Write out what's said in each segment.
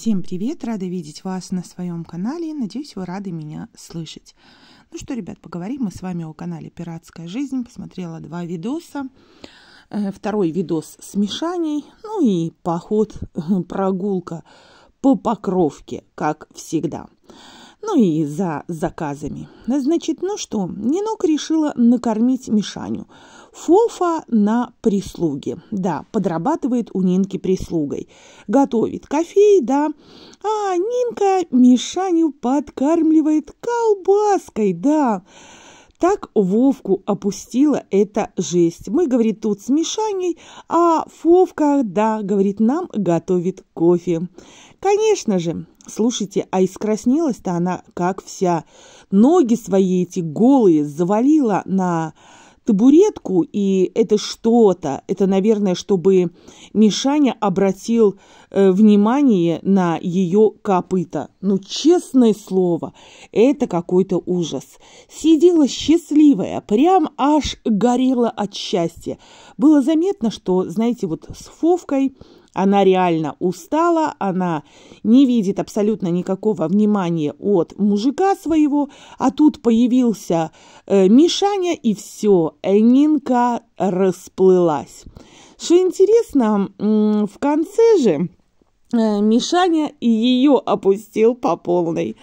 Всем привет! Рада видеть вас на своем канале. Надеюсь, вы рады меня слышать. Ну что, ребят, поговорим мы с вами о канале «Пиратская жизнь». Посмотрела два видоса. Э, второй видос с Мишаней, Ну и поход, э, прогулка по покровке, как всегда. Ну и за заказами. Значит, ну что, Нинок решила накормить Мишаню – Фофа на прислуге. Да, подрабатывает у Нинки прислугой. Готовит кофей, да. А Нинка Мишаню подкармливает колбаской, да. Так Вовку опустила эта жесть. Мы, говорит, тут с Мишаней, а Фовка, да, говорит, нам готовит кофе. Конечно же, слушайте, а искраснелась-то она как вся. Ноги свои эти голые завалила на табуретку, и это что-то, это, наверное, чтобы Мишаня обратил э, внимание на ее копыта. Ну, честное слово, это какой-то ужас. Сидела счастливая, прям аж горела от счастья. Было заметно, что, знаете, вот с Фовкой – она реально устала, она не видит абсолютно никакого внимания от мужика своего, а тут появился э, Мишаня, и все, Нинка расплылась. Что интересно, в конце же э, Мишаня ее опустил по полной.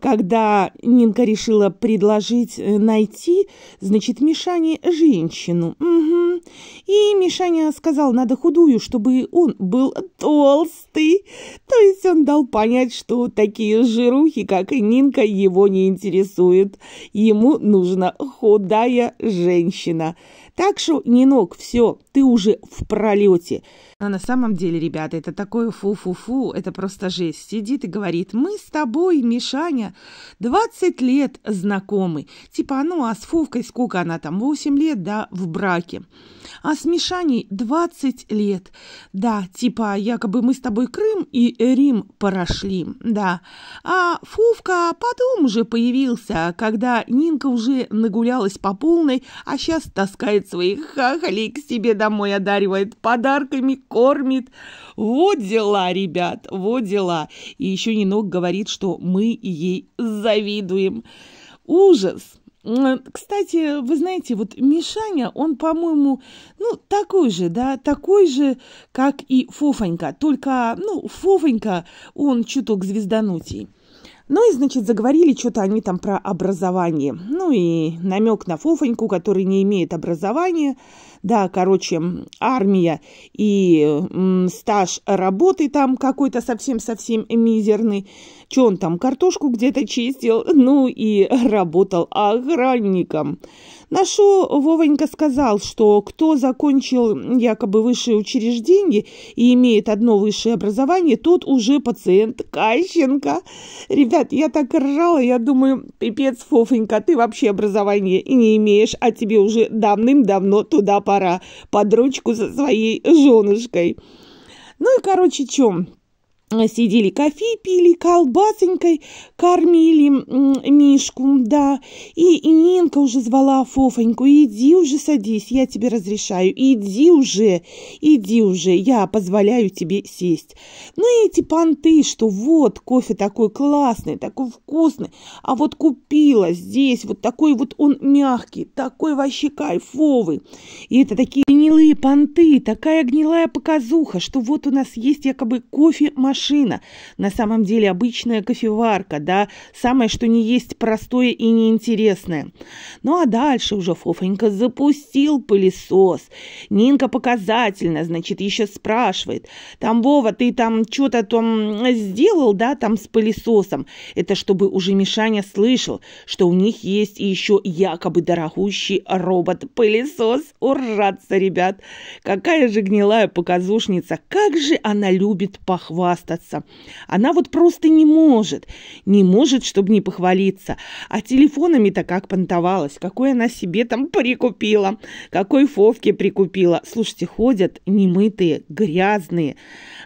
Когда Нинка решила предложить э, найти, значит, Мишане женщину. Угу. И Мишаня сказал, надо худую, чтобы он был толстый. То есть он дал понять, что такие жирухи, как и Нинка, его не интересуют. Ему нужна худая женщина. Так что, Нинок, все, ты уже в пролете. Но а на самом деле, ребята, это такое фу-фу-фу, это просто жесть. Сидит и говорит, мы с тобой, Мишаня, Валя. Двадцать лет знакомы. Типа, «А ну, а с Фовкой сколько она там? Восемь лет, да, в браке. А с Мишаней двадцать лет. Да, типа, якобы мы с тобой Крым и Рим прошли, да. А Фовка потом уже появился, когда Нинка уже нагулялась по полной, а сейчас таскает своих хахалей к себе домой, одаривает подарками, кормит. Вот дела, ребят, вот дела. И еще Нинок говорит, что мы ей завидуем. Ужас! Кстати, вы знаете, вот Мишаня, он, по-моему, ну, такой же, да, такой же, как и Фофонька, только, ну, Фофонька, он чуток звезданутий. Ну и, значит, заговорили что-то они там про образование. Ну и намек на Фофоньку, который не имеет образования. Да, короче, армия и м, стаж работы там какой-то совсем-совсем мизерный. Че он там, картошку где-то чистил? Ну и работал охранником. Нашу Вовонька сказал, что кто закончил якобы высшее учреждение и имеет одно высшее образование, тот уже пациент Кащенко. Ребят, я так ржала, я думаю, пипец, Фофонька, ты вообще образования и не имеешь, а тебе уже давным-давно туда пора, под ручку со своей женушкой. Ну и, короче, чем? сидели кофе пили, колбасонькой кормили Мишку, да. И, и Нинка уже звала Фофоньку, иди уже садись, я тебе разрешаю, иди уже, иди уже, я позволяю тебе сесть. Ну и эти понты, что вот кофе такой классный, такой вкусный, а вот купила здесь, вот такой вот он мягкий, такой вообще кайфовый. И это такие гнилые понты, такая гнилая показуха, что вот у нас есть якобы кофе-машина, машина, на самом деле обычная кофеварка, да, самое что не есть простое и неинтересное. Ну а дальше уже Фофонька запустил пылесос. Нинка показательно, значит, еще спрашивает. Там, Вова, ты там что-то там сделал, да, там с пылесосом? Это чтобы уже Мишаня слышал, что у них есть еще якобы дорогущий робот-пылесос. Уржаться, ребят! Какая же гнилая показушница! Как же она любит похвастаться! похвастаться. Она вот просто не может. Не может, чтобы не похвалиться. А телефонами-то как понтовалась. Какой она себе там прикупила. Какой фовке прикупила. Слушайте, ходят немытые, грязные.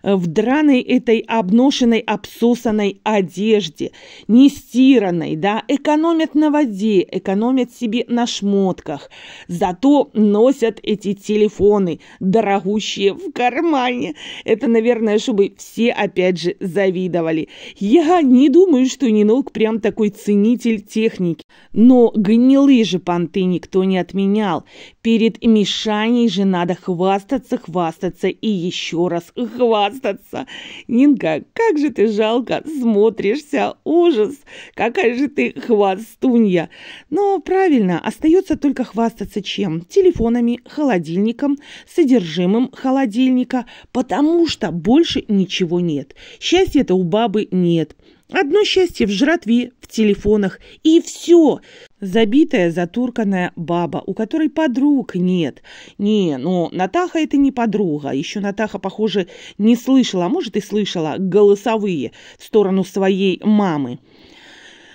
Э, в драной этой обношенной, обсосанной одежде. Нестиранной, да. Экономят на воде, экономят себе на шмотках. Зато носят эти телефоны, дорогущие в кармане. Это, наверное, чтобы все опять опять же, завидовали. Я не думаю, что Нинок прям такой ценитель техники. Но гнилые же понты никто не отменял. Перед Мишаней же надо хвастаться, хвастаться и еще раз хвастаться. Нинка, как же ты жалко смотришься, ужас, какая же ты хвастунья. Но правильно, остается только хвастаться чем? Телефонами, холодильником, содержимым холодильника, потому что больше ничего нет. Счастья-то у бабы нет. Одно счастье в жратве, в телефонах и все. Забитая, затурканная баба, у которой подруг нет. Не, ну, Натаха это не подруга. Еще Натаха, похоже, не слышала, а может и слышала, голосовые в сторону своей мамы.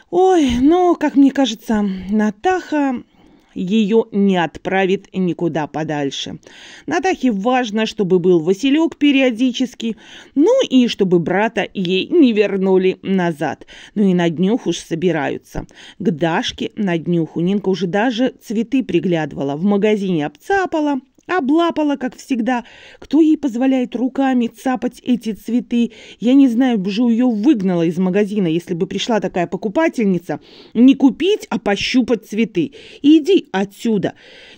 Ой, ну, как мне кажется, Натаха ее не отправит никуда подальше. Натахе важно, чтобы был Василек периодически, ну и чтобы брата ей не вернули назад. Ну и на днюху уж собираются. К Дашке на днюху Нинка уже даже цветы приглядывала, в магазине обцапала. Облапала, как всегда. Кто ей позволяет руками цапать эти цветы? Я не знаю, бжу ее выгнала из магазина, если бы пришла такая покупательница. Не купить, а пощупать цветы. Иди отсюда.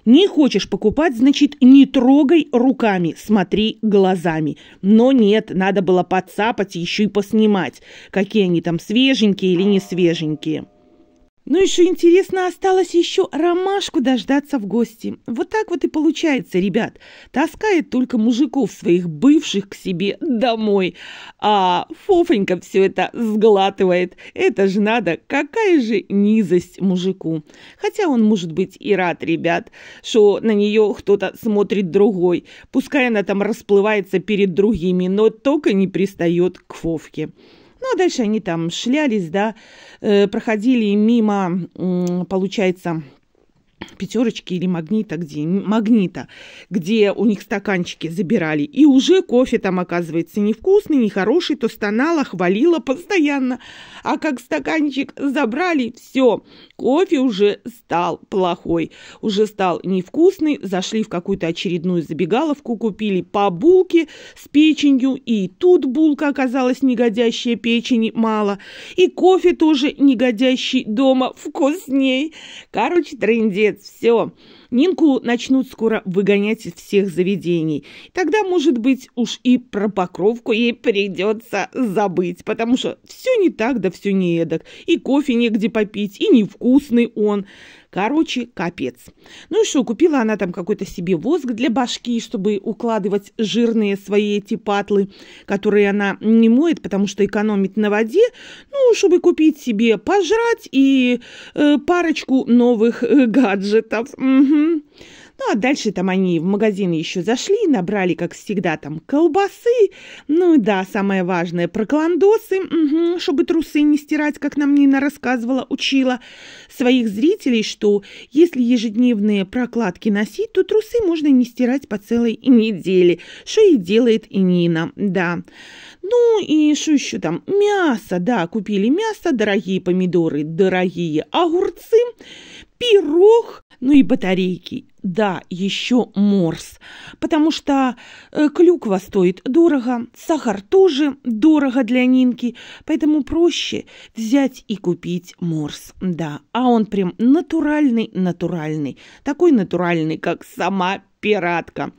Не хочешь покупать, значит, не трогай руками, смотри глазами. Но нет, надо было подцапать еще и поснимать, какие они там свеженькие или не свеженькие. Ну, и еще интересно, осталось еще ромашку дождаться в гости. Вот так вот и получается, ребят. Таскает только мужиков своих бывших к себе домой. А Фофонька все это сглатывает. Это же надо, какая же низость мужику. Хотя он, может быть, и рад, ребят, что на нее кто-то смотрит другой. Пускай она там расплывается перед другими, но только не пристает к Фовке. Ну, а дальше они там шлялись, да, э, проходили мимо, получается, пятерочки или магнита, где магнита, где у них стаканчики забирали. И уже кофе там оказывается невкусный, нехороший, то стонала, хвалила постоянно. А как стаканчик забрали, все, кофе уже стал плохой, уже стал невкусный. Зашли в какую-то очередную забегаловку, купили по булке с печенью, и тут булка оказалась негодящая, печени мало, и кофе тоже негодящий, дома вкусней. Короче, трендец Молодец, все. Нинку начнут скоро выгонять из всех заведений. Тогда, может быть, уж и про покровку ей придется забыть, потому что все не так, да все не эдак. И кофе негде попить, и невкусный он. Короче, капец. Ну и что, купила она там какой-то себе воск для башки, чтобы укладывать жирные свои эти патлы, которые она не моет, потому что экономит на воде, ну, чтобы купить себе пожрать и э, парочку новых э, гаджетов. Угу. Ну, а дальше там они в магазин еще зашли, набрали, как всегда, там колбасы, ну да, самое важное, прокландосы, угу, чтобы трусы не стирать, как нам Нина рассказывала, учила своих зрителей, что если ежедневные прокладки носить, то трусы можно не стирать по целой неделе, что и делает и Нина, да. Ну и что еще там? Мясо, да, купили мясо, дорогие помидоры, дорогие огурцы, пирог, ну и батарейки. Да, еще морс, потому что э, клюква стоит дорого, сахар тоже дорого для Нинки, поэтому проще взять и купить морс. Да, а он прям натуральный-натуральный, такой натуральный, как сама пиратка.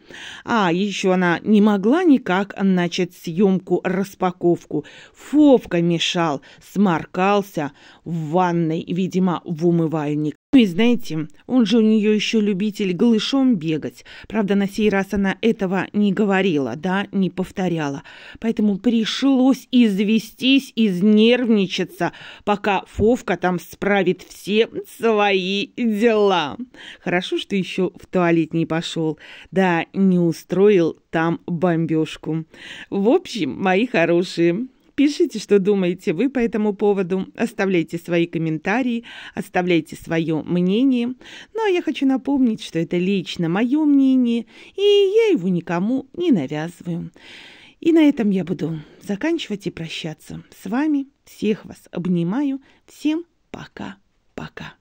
А еще она не могла никак начать съемку-распаковку. Фовка мешал, сморкался в ванной, видимо, в умывальник. Ну и знаете, он же у нее еще любитель голышом бегать. Правда, на сей раз она этого не говорила, да, не повторяла. Поэтому пришлось известись, изнервничаться, пока Фовка там справит все свои дела. Хорошо, что еще в туалет не пошел устроил, да не устроил там бомбежку. В общем, мои хорошие, Пишите, что думаете вы по этому поводу, оставляйте свои комментарии, оставляйте свое мнение. Ну а я хочу напомнить, что это лично мое мнение, и я его никому не навязываю. И на этом я буду заканчивать и прощаться с вами. Всех вас обнимаю. Всем пока-пока.